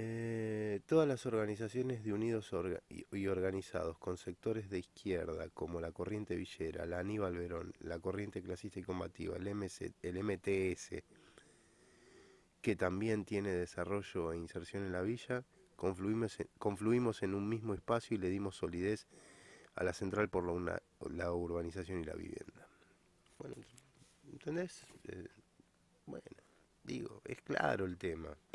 eh, todas las organizaciones de unidos y organizados con sectores de izquierda como la Corriente Villera, la Aníbal Verón, la Corriente Clasista y Combativa, el, MTS, que también tiene desarrollo e inserción en la villa, confluimos en, un mismo espacio y le dimos solidez a la central por la, la urbanización y la vivienda. Bueno, ¿entendés? Eh, bueno, digo, es claro el tema.